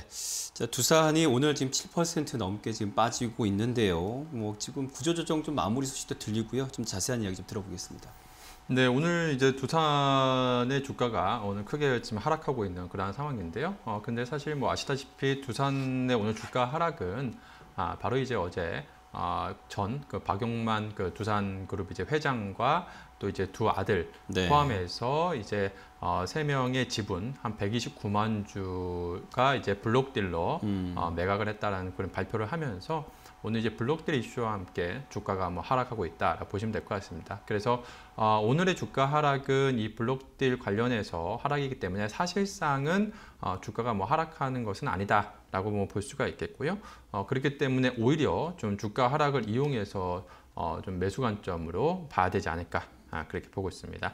네. 자, 두산이 오늘 지금 7% 넘게 지금 빠지고 있는데요. 뭐 지금 구조조정 좀 마무리 소식도 들리고요. 좀 자세한 이야기 좀 들어보겠습니다. 네, 오늘 이제 두산의 주가가 오늘 크게 지금 하락하고 있는 그러한 상황인데요. 어, 근데 사실 뭐 아시다시피 두산의 오늘 주가 하락은 아, 바로 이제 어제 아, 전 그 박용만 그 두산 그룹 이제 회장과 또 이제 두 아들 네. 포함해서 이제 어, 세명의 지분 한 129만 주가 이제 블록딜로 음. 어, 매각을 했다라는 그런 발표를 하면서 오늘 이제 블록딜 이슈와 함께 주가가 뭐 하락하고 있다 라고 보시면 될 것 같습니다. 그래서 어, 오늘의 주가 하락은 이 블록딜 관련해서 하락이기 때문에 사실상은 어, 주가가 뭐 하락하는 것은 아니다 라고 뭐 볼 수가 있겠고요. 어, 그렇기 때문에 오히려 좀 주가 하락을 이용해서 어, 좀 매수 관점으로 봐야 되지 않을까 아, 그렇게 보고 있습니다.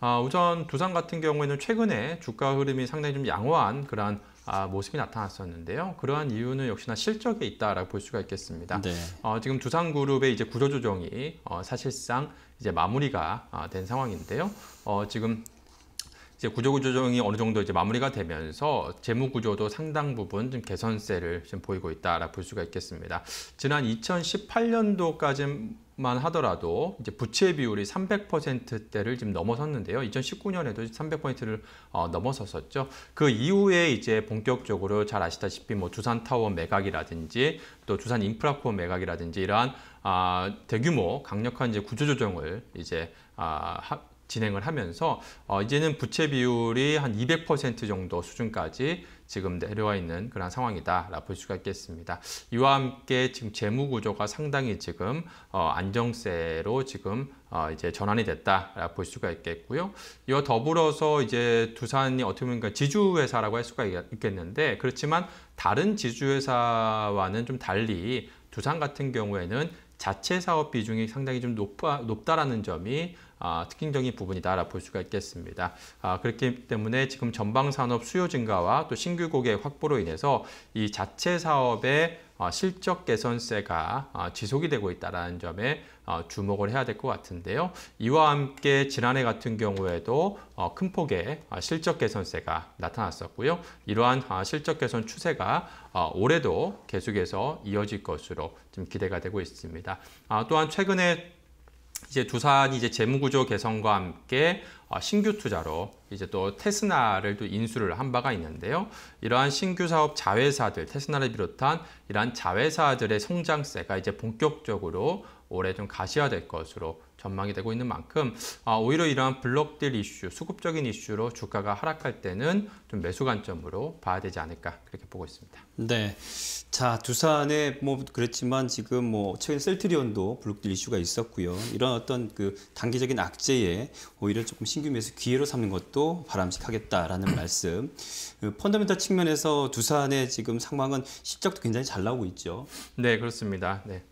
아, 우선 두산 같은 경우에는 최근에 주가 흐름이 상당히 좀 양호한 그러한 아, 모습이 나타났었는데요. 그러한 이유는 역시나 실적에 있다라고 볼 수가 있겠습니다. 네. 어, 지금 두산그룹의 이제 구조조정이 어, 사실상 이제 마무리가 어, 된 상황인데요. 어, 지금 이제 구조조정이 구 어느 정도 이제 마무리가 되면서 재무 구조도 상당 부분 좀 개선세를 좀 보이고 있다라 볼 수가 있겠습니다. 지난 2018년도까지 만 하더라도 이제 부채 비율이 300%대를 지금 넘어섰는데요. 2019년에도 300%를 어, 넘어섰었죠. 그 이후에 이제 본격적으로 잘 아시다시피 뭐 두산 타워 매각이라든지 또 두산 인프라코어 매각이라든지 이러한 아, 대규모 강력한 이제 구조조정을 이제 아, 하, 진행을 하면서 어, 이제는 부채 비율이 한 200% 정도 수준까지 지금 내려와 있는 그런 상황이다라 고볼 수가 있겠습니다. 이와 함께 지금 재무 구조가 상당히 지금 어, 안정세로 지금 어, 이제 전환이 됐다라 고볼 수가 있겠고요. 이와 더불어서 이제 두산이 어떻게 보면 그러니까 지주회사라고 할 수가 있겠는데 그렇지만 다른 지주회사와는 좀 달리 두산 같은 경우에는 자체 사업 비중이 상당히 좀 높아, 높다라는 점이 아, 특징적인 부분이다라 볼 수가 있겠습니다. 아, 그렇기 때문에 지금 전방 산업 수요 증가와 또 신규 고객 확보로 인해서 이 자체 사업의 어, 실적 개선세가 어, 지속이 되고 있다는 점에 어, 주목을 해야 될 것 같은데요. 이와 함께 지난해 같은 경우에도 큰 폭의 실적 개선세가 나타났었고요. 이러한 아, 실적 개선 추세가 어, 올해도 계속해서 이어질 것으로 좀 기대가 되고 있습니다. 아, 또한 최근에 이제 두산이 이제 재무구조 개선과 함께 어, 신규 투자로 이제 또 테스나를 또 인수를 한 바가 있는데요. 이러한 신규 사업 자회사들, 테스나를 비롯한 이러한 자회사들의 성장세가 이제 본격적으로 올해 좀 가시화될 것으로 전망이 되고 있는 만큼 아, 오히려 이러한 블록딜 이슈, 수급적인 이슈로 주가가 하락할 때는 좀 매수 관점으로 봐야 되지 않을까 그렇게 보고 있습니다. 네. 자, 두산에 뭐 그랬지만 지금 뭐 최근 셀트리온도 블록들 이슈가 있었고요. 이런 어떤 그 단기적인 악재에 오히려 조금 신규 매수 기회로 삼는 것도 바람직하겠다라는 말씀. 그 펀더멘탈 측면에서 두산의 지금 상황은 실적도 굉장히 잘 나오고 있죠. 네, 그렇습니다. 네.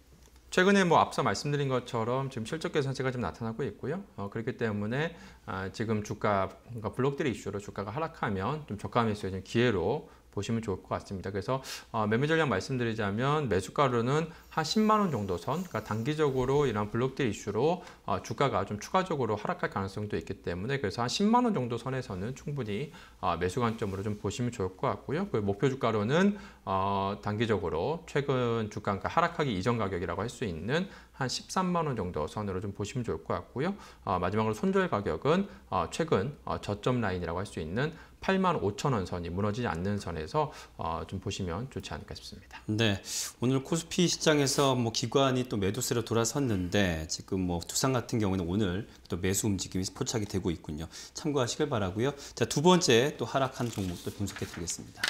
최근에 뭐 앞서 말씀드린 것처럼 지금 실적 개선세가 좀 나타나고 있고요. 어, 그렇기 때문에 아, 지금 주가 그러니까 블록들의 이슈로 주가가 하락하면 좀 저가 매수의 기회로 보시면 좋을 것 같습니다. 그래서 어, 매매 전략 말씀드리자면 매수가로는 한 10만 원 정도 선, 그러니까 단기적으로 이런 블록들 이슈로 어, 주가가 좀 추가적으로 하락할 가능성도 있기 때문에 그래서 한 10만 원 정도 선에서는 충분히 어, 매수 관점으로 좀 보시면 좋을 것 같고요. 그 목표 주가로는 어, 단기적으로 최근 주가 가 그러니까 하락하기 이전 가격이라고 할 수 있는 한 13만 원 정도 선으로 좀 보시면 좋을 것 같고요. 어, 마지막으로 손절 가격은 어, 최근 저점 라인이라고 할 수 있는 8만 5천 원 선이 무너지지 않는 선에서 어, 좀 보시면 좋지 않을까 싶습니다. 네, 오늘 코스피 시장에서 뭐 기관이 또 매도세로 돌아섰는데 지금 뭐 두산 같은 경우는 오늘 또 매수 움직임이 포착이 되고 있군요. 참고하시길 바라고요. 자, 두 번째 또 하락한 종목도 분석해 드리겠습니다.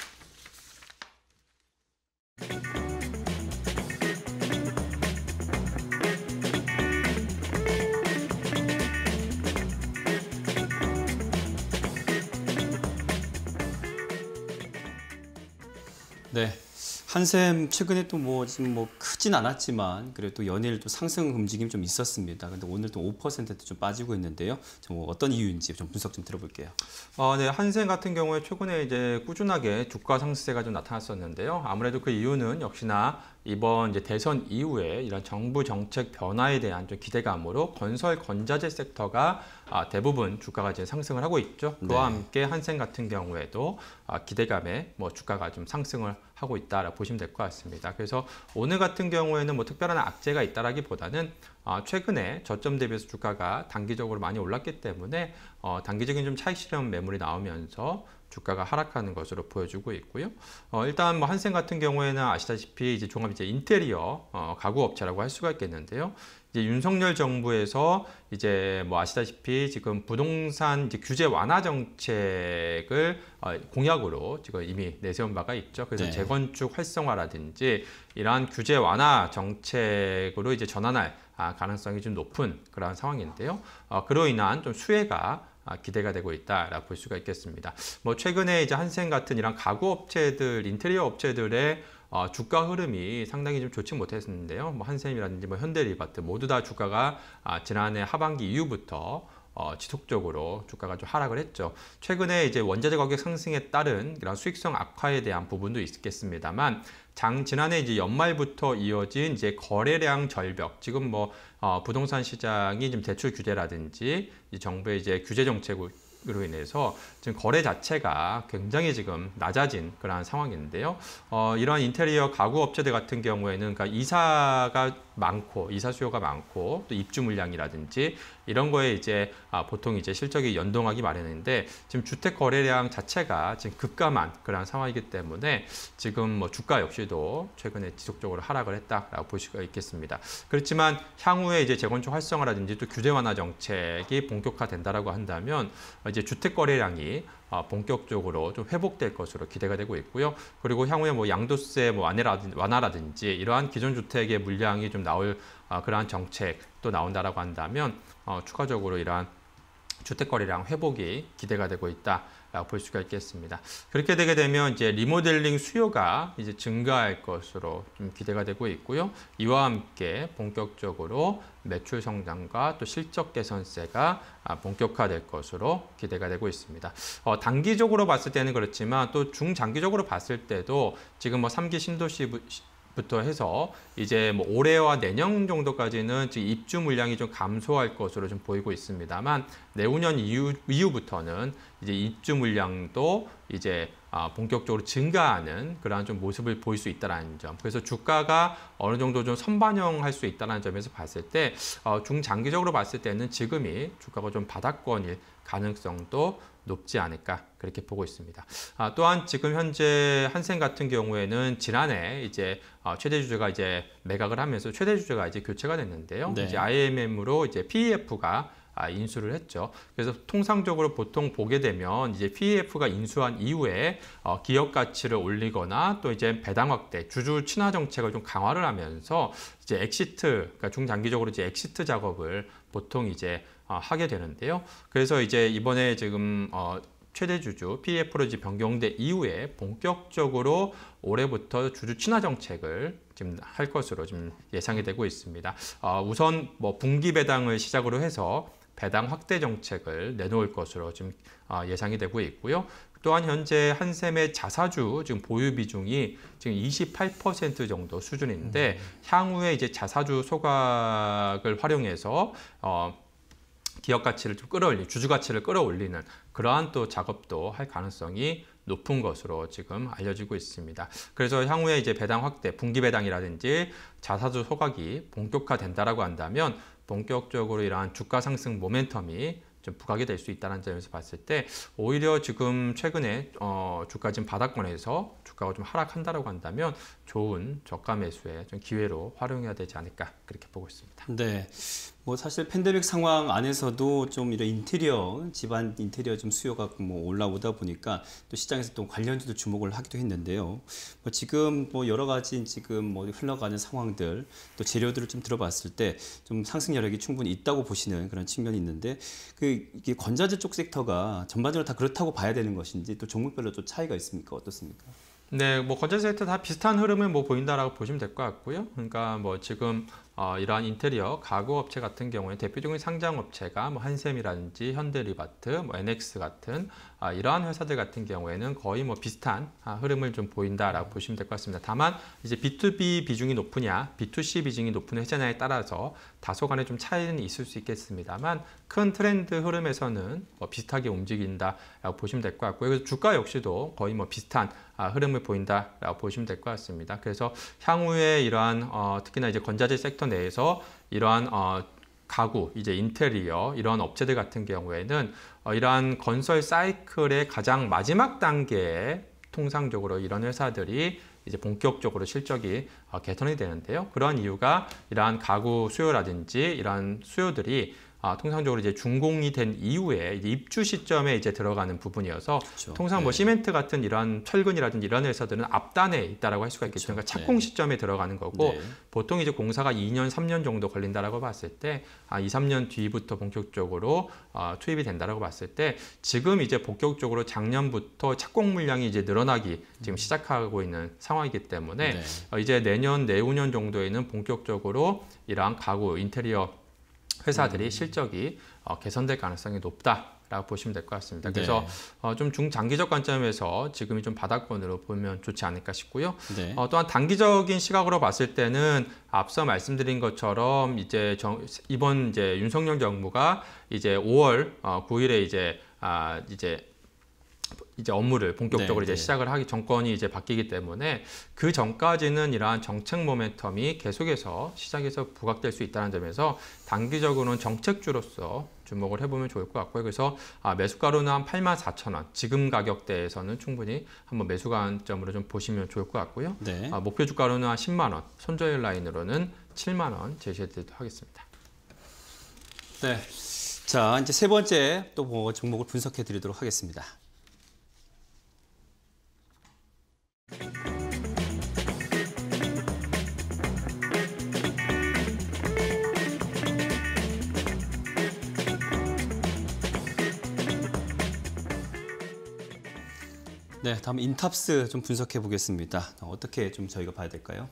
한샘 최근에 또 뭐 지금 뭐 크진 않았지만 그래도 연일 또 상승 움직임 좀 있었습니다. 근데 오늘 또 5%대 좀 빠지고 있는데요. 좀 뭐 어떤 이유인지 좀 분석 좀 들어볼게요. 어, 네, 한샘 같은 경우에 최근에 이제 꾸준하게 주가 상승세가 좀 나타났었는데요. 아무래도 그 이유는 역시나 이번 이제 대선 이후에 이런 정부 정책 변화에 대한 좀 기대감으로 건설 건자재 섹터가 아, 대부분 주가가 이제 상승을 하고 있죠. 그와 네. 함께 한생 같은 경우에도 아, 기대감에 뭐 주가가 좀 상승을 하고 있다라고 보시면 될 것 같습니다. 그래서 오늘 같은 경우에는 뭐 특별한 악재가 있다라기보다는 아, 최근에 저점 대비해서 주가가 단기적으로 많이 올랐기 때문에 어, 단기적인 좀 차익 실현 매물이 나오면서 주가가 하락하는 것으로 보여주고 있고요. 어, 일단 뭐 한생 같은 경우에는 아시다시피 이제 종합 이제 인테리어 어, 가구 업체라고 할 수가 있겠는데요. 이제 윤석열 정부에서 이제 뭐 아시다시피 지금 부동산 이제 규제 완화 정책을 어, 공약으로 지금 이미 내세운 바가 있죠. 그래서 네. 재건축 활성화라든지 이러한 규제 완화 정책으로 이제 전환할 아, 가능성이 좀 높은 그러 상황인데요. 어, 그로 인한 좀 수혜가 아, 기대가 되고 있다라고 볼 수가 있겠습니다. 뭐 최근에 이제 한센 같은 이런 가구 업체들, 인테리어 업체들의 어, 주가 흐름이 상당히 좀 좋지 못했는데요. 뭐 한샘이라든지 뭐 현대리바트 모두 다 주가가 아, 지난해 하반기 이후부터 어, 지속적으로 주가가 좀 하락을 했죠. 최근에 이제 원자재 가격 상승에 따른 그런 수익성 악화에 대한 부분도 있겠습니다만 장 지난해 이제 연말부터 이어진 이제 거래량 절벽 지금 뭐 어, 부동산 시장이 좀 대출 규제라든지 이제 정부의 이제 규제 정책을 으로 인해서 지금 거래 자체가 굉장히 지금 낮아진 그러한 상황인데요. 어, 이런 인테리어 가구 업체들 같은 경우에는 그러니까 이사가 많고 이사 수요가 많고 또 입주 물량이라든지 이런 거에 이제 아, 보통 이제 실적이 연동하기 마련인데 지금 주택 거래량 자체가 지금 급감한 그런 상황이기 때문에 지금 뭐 주가 역시도 최근에 지속적으로 하락을 했다라고 볼 수가 있겠습니다. 그렇지만 향후에 이제 재건축 활성화라든지 또 규제 완화 정책이 본격화된다라고 한다면 이제 주택 거래량이 아, 본격적으로 좀 회복될 것으로 기대가 되고 있고요. 그리고 향후에 뭐 양도세 뭐 완화라든지 이러한 기존 주택의 물량이 좀 나올 아, 그러한 정책또 나온다라고 한다면 어, 추가적으로 이러한 주택 거래량 회복이 기대가 되고 있다. 볼 수가 있겠습니다. 그렇게 되게 되면 이제 리모델링 수요가 이제 증가할 것으로 좀 기대가 되고 있고요. 이와 함께 본격적으로 매출 성장과 또 실적 개선세가 아, 본격화될 것으로 기대가 되고 있습니다. 어, 단기적으로 봤을 때는 그렇지만 또 중장기적으로 봤을 때도 지금 뭐 3기 신도시 부터 해서 이제 뭐 올해와 내년 정도까지는 입주 물량이 좀 감소할 것으로 좀 보이고 있습니다만 내후년 이후, 이후부터는 이제 입주 물량도 이제 아, 본격적으로 증가하는 그러한 좀 모습을 보일 수 있다는 점. 그래서 주가가 어느 정도 좀 선반영할 수 있다는 점에서 봤을 때 어, 중장기적으로 봤을 때는 지금이 주가가 좀 바닥권일 가능성도 높지 않을까 그렇게 보고 있습니다. 아, 또한 지금 현재 한생 같은 경우에는 지난해 이제 어, 최대 주주가 이제 매각을 하면서 최대 주주가 이제 교체가 됐는데요. 네. 이제 IMM으로 이제 PEF가 아, 인수를 했죠. 그래서 통상적으로 보통 보게 되면 이제 PEF가 인수한 이후에 어, 기업 가치를 올리거나 또 이제 배당 확대, 주주 친화 정책을 좀 강화를 하면서 이제 엑시트, 그러니까 중장기적으로 이제 엑시트 작업을 보통 이제 아, 하게 되는데요. 그래서 이제 이번에 지금 어 최대 주주 PEF로 지 변경된 이후에 본격적으로 올해부터 주주 친화 정책을 지금 할 것으로 지금 예상이 되고 있습니다. 아, 우선 뭐 분기 배당을 시작으로 해서 배당 확대 정책을 내놓을 것으로 지금 아, 예상이 되고 있고요. 또한 현재 한샘의 자사주 지금 보유 비중이 지금 28% 정도 수준인데 음. 향후에 이제 자사주 소각을 활용해서 어 기업 가치를 좀 끌어올리, 주주 가치를 끌어올리는 그러한 또 작업도 할 가능성이 높은 것으로 지금 알려지고 있습니다. 그래서 향후에 이제 배당 확대, 분기 배당이라든지 자사주 소각이 본격화된다라고 한다면 본격적으로 이러한 주가 상승 모멘텀이 좀 부각이 될 수 있다는 점에서 봤을 때 오히려 지금 최근에 어, 주가 지금 바닥권에서 주가가 좀 하락한다라고 한다면 좋은 저가 매수의 좀 기회로 활용해야 되지 않을까 그렇게 보고 있습니다. 네. 뭐 사실 팬데믹 상황 안에서도 좀 이런 인테리어 집안 인테리어 좀 수요가 뭐 올라오다 보니까 또 시장에서 또 관련주도 주목을 하기도 했는데요. 뭐 지금 뭐 여러 가지 지금 뭐 흘러가는 상황들 또 재료들을 좀 들어봤을 때 좀 상승 여력이 충분히 있다고 보시는 그런 측면이 있는데 그 이게 건자재 쪽 섹터가 전반적으로 다 그렇다고 봐야 되는 것인지 또 종목별로 좀 차이가 있습니까 어떻습니까? 네, 뭐 건자재 섹터 다 비슷한 흐름을 뭐 보인다라고 보시면 될 것 같고요. 그러니까 뭐 지금 어, 이러한 인테리어 가구 업체 같은 경우에 대표적인 상장 업체가 뭐 한샘이라든지 현대리바트, 뭐 NX 같은 아, 이러한 회사들 같은 경우에는 거의 뭐 비슷한 아, 흐름을 좀 보인다라고 보시면 될 것 같습니다. 다만 이제 B2B 비중이 높으냐, B2C 비중이 높은 회사냐에 따라서 다소간의 좀 차이는 있을 수 있겠습니다만 큰 트렌드 흐름에서는 뭐 비슷하게 움직인다라고 보시면 될 것 같고요. 그래서 주가 역시도 거의 뭐 비슷한 아, 흐름을 보인다라고 보시면 될 것 같습니다. 그래서 향후에 이러한 어, 특히나 이제 건자재 섹터 내에서 이러한 어, 가구, 이제 인테리어 이런 업체들 같은 경우에는 어, 이러한 건설 사이클의 가장 마지막 단계에 통상적으로 이런 회사들이 이제 본격적으로 실적이 어, 개선이 되는데요. 그런 이유가 이러한 가구 수요라든지 이러한 수요들이 아, 통상적으로 이제 중공이된 이후에 이제 입주 시점에 이제 들어가는 부분이어서 그렇죠. 통상 뭐 네. 시멘트 같은 이런 철근이라든지 이런 회사들은 앞단에 있다라고 할 수가 있겠죠. 그렇죠. 그러니까 착공 네. 시점에 들어가는 거고 네. 보통 이제 공사가 2년 3년 정도 걸린다라고 봤을 때 아, 2, 3년 뒤부터 본격적으로 어, 투입이 된다라고 봤을 때 지금 이제 본격적으로 작년부터 착공 물량이 이제 늘어나기 지금 음. 시작하고 있는 상황이기 때문에 네. 어, 이제 내년 내후년 정도에는 본격적으로 이러한 가구 인테리어 회사들이 음. 실적이 어, 개선될 가능성이 높다. 라고 보시면 될 것 같습니다. 그래서 네. 어, 좀 중장기적 관점에서 지금이 좀 바닥권으로 보면 좋지 않을까 싶고요. 네. 어, 또한 단기적인 시각으로 봤을 때는 앞서 말씀드린 것처럼 이제 정, 이번 이제 윤석열 정부가 이제 5월 어, 9일에 이제 아, 이제 이제 업무를 본격적으로 네, 이제 네. 시작을 하기 정권이 이제 바뀌기 때문에 그 전까지는 이러한 정책 모멘텀이 계속해서 시장에서 부각될 수 있다는 점에서 단기적으로는 정책주로서 주목을 해보면 좋을 것 같고요. 그래서 아, 매수가로는 한 84,000원, 지금 가격대에서는 충분히 한번 매수 관점으로 좀 보시면 좋을 것 같고요. 네. 아, 목표 주가로는 한 10만 원, 손절 라인으로는 7만 원 제시해드리도록 하겠습니다. 네. 자, 이제 세 번째 또 뭐 종목을 분석해 드리도록 하겠습니다. 네, 다음 인탑스 좀 분석해 보겠습니다. 어떻게 좀 저희가 봐야 될까요?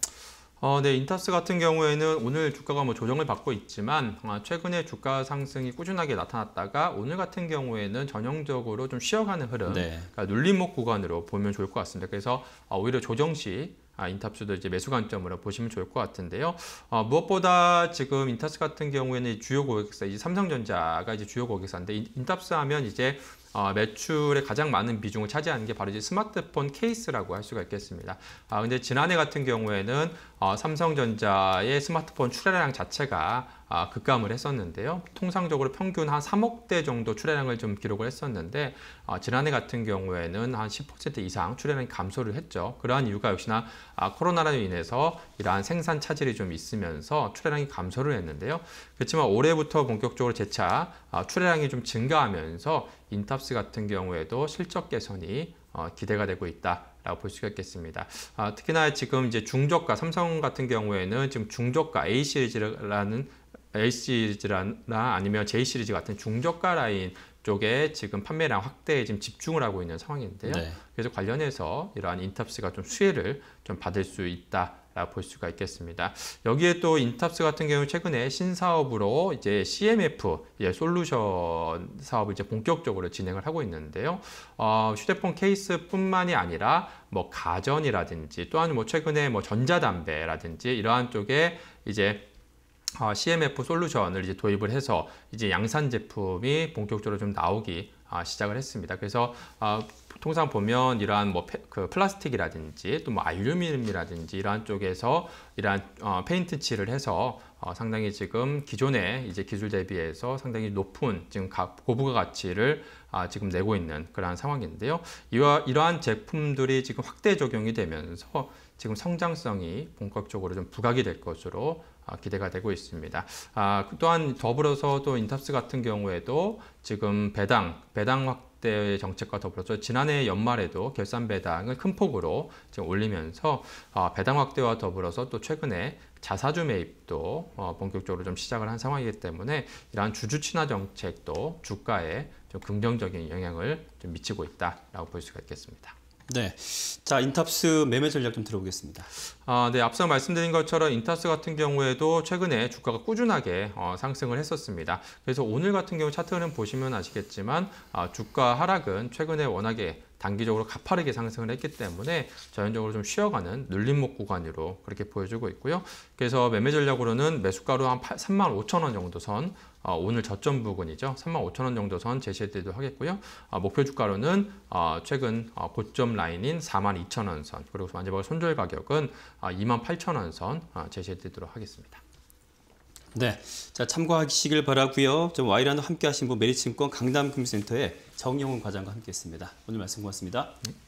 어, 네, 인탑스 같은 경우에는 오늘 주가가 뭐 조정을 받고 있지만 어, 최근에 주가 상승이 꾸준하게 나타났다가 오늘 같은 경우에는 전형적으로 좀 쉬어가는 흐름, 네. 그러니까 눌림목 구간으로 보면 좋을 것 같습니다. 그래서 어, 오히려 조정 시 아, 인탑스도 이제 매수 관점으로 보시면 좋을 것 같은데요. 어, 무엇보다 지금 인탑스 같은 경우에는 주요 고객사, 이제 삼성전자가 이제 주요 고객사인데 인, 탑스 하면 이제 어, 매출의 가장 많은 비중을 차지하는 게 바로 이제 스마트폰 케이스라고 할 수가 있겠습니다. 아, 근데 지난해 같은 경우에는 어, 삼성전자의 스마트폰 출하량 자체가 아, 급감을 했었는데요. 통상적으로 평균 한 3억 대 정도 출하량을 좀 기록을 했었는데 아, 지난해 같은 경우에는 한 10% 이상 출하량이 감소를 했죠. 그러한 이유가 역시나 아, 코로나로 인해서 이러한 생산 차질이 좀 있으면서 출하량이 감소를 했는데요. 그렇지만 올해부터 본격적으로 재차 아, 출하량이 좀 증가하면서 인탑스 같은 경우에도 실적 개선이 어, 기대가 되고 있다. 라고 볼 수가 있겠습니다. 아, 특히나 지금 이제 중저가 삼성 같은 경우에는 지금 중저가 A 시리즈라는 A 시리즈나 아니면 J 시리즈 같은 중저가 라인 쪽에 지금 판매량 확대에 지금 집중을 하고 있는 상황인데요. 네. 그래서 관련해서 이러한 인탑스가 좀 수혜를 좀 받을 수 있다. 아, 볼 수가 있겠습니다. 여기에 또 인탑스 같은 경우 최근에 신사업으로 이제 CMF 이제 예, 솔루션 사업을 이제 본격적으로 진행을 하고 있는데요. 어, 휴대폰 케이스뿐만이 아니라 뭐 가전이라든지 또한 뭐 최근에 뭐 전자담배라든지 이러한 쪽에 이제 어, CMF 솔루션을 이제 도입을 해서 이제 양산 제품이 본격적으로 좀 나오기 아, 시작을 했습니다. 그래서 아, 통상 보면 이러한 뭐그 플라스틱이라든지 또 뭐 알루미늄이라든지 이러한 쪽에서 이러한 어, 페인트 칠을 해서 어, 상당히 지금 기존의 이제 기술 대비해서 상당히 높은 지금 고부가 가치를 아, 지금 내고 있는 그러한 상황인데요. 이와 이러한 제품들이 지금 확대 적용이 되면서 지금 성장성이 본격적으로 좀 부각이 될 것으로 아, 기대가 되고 있습니다. 아, 또한 더불어서 또 인탑스 같은 경우에도 지금 배당, 배당 확대 의 정책과 더불어서 지난해 연말에도 결산 배당을 큰 폭으로 지금 올리면서 아, 배당 확대와 더불어서 또 최근에 자사주 매입도 어, 본격적으로 좀 시작을 한 상황이기 때문에 이러한 주주 친화 정책도 주가에 좀 긍정적인 영향을 좀 미치고 있다라고 볼 수가 있겠습니다. 네. 자, 인탑스 매매 전략 좀 들어보겠습니다. 아, 네. 앞서 말씀드린 것처럼 인탑스 같은 경우에도 최근에 주가가 꾸준하게 어, 상승을 했었습니다. 그래서 오늘 같은 경우 차트는 보시면 아시겠지만 아, 주가 하락은 최근에 워낙에 단기적으로 가파르게 상승을 했기 때문에 자연적으로 좀 쉬어가는 눌림목 구간으로 그렇게 보여주고 있고요. 그래서 매매 전략으로는 매수가로 한 3만 5천 원 정도 선 어, 오늘 저점 부근이죠. 35,000원 정도 선 제시해드리도록 하겠고요. 어, 목표 주가로는 어, 최근 어, 고점 라인인 42,000원 선 그리고 완제벌 손절 가격은 28,000원 아, 선 아, 제시해드리도록 하겠습니다. 네, 자 참고하시길 바라고요. 좀 와이란도 함께하신 분 메리증권 강남금융센터의 정영훈 과장과 함께했습니다. 오늘 말씀 고맙습니다. 네.